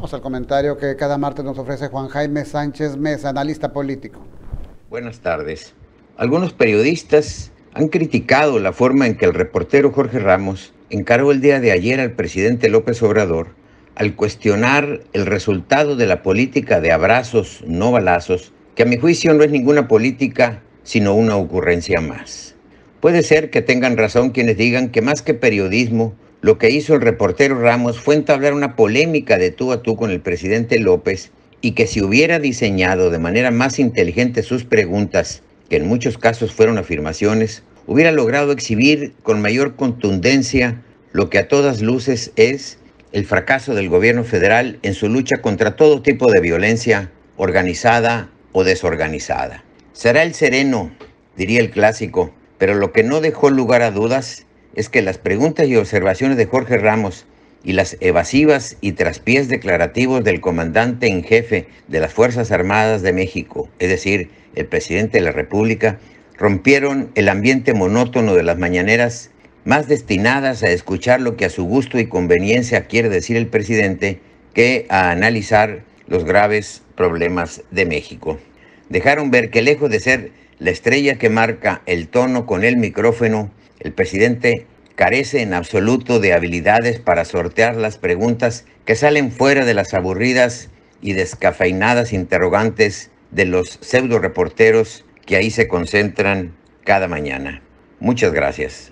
Vamos al comentario que cada martes nos ofrece Juan Jaime Sánchez Mesa, analista político. Buenas tardes. Algunos periodistas han criticado la forma en que el reportero Jorge Ramos encargó el día de ayer al presidente López Obrador al cuestionar el resultado de la política de abrazos, no balazos, que a mi juicio no es ninguna política, sino una ocurrencia más. Puede ser que tengan razón quienes digan que más que periodismo, lo que hizo el reportero Ramos fue entablar una polémica de tú a tú con el presidente López y que si hubiera diseñado de manera más inteligente sus preguntas, que en muchos casos fueron afirmaciones, hubiera logrado exhibir con mayor contundencia lo que a todas luces es el fracaso del gobierno federal en su lucha contra todo tipo de violencia organizada o desorganizada. Será el sereno, diría el clásico, pero lo que no dejó lugar a dudas es que las preguntas y observaciones de Jorge Ramos y las evasivas y traspiés declarativos del comandante en jefe de las Fuerzas Armadas de México, es decir, el presidente de la República, rompieron el ambiente monótono de las mañaneras más destinadas a escuchar lo que a su gusto y conveniencia quiere decir el presidente que a analizar los graves problemas de México dejaron ver que lejos de ser la estrella que marca el tono con el micrófono, el presidente carece en absoluto de habilidades para sortear las preguntas que salen fuera de las aburridas y descafeinadas interrogantes de los pseudo reporteros que ahí se concentran cada mañana. Muchas gracias.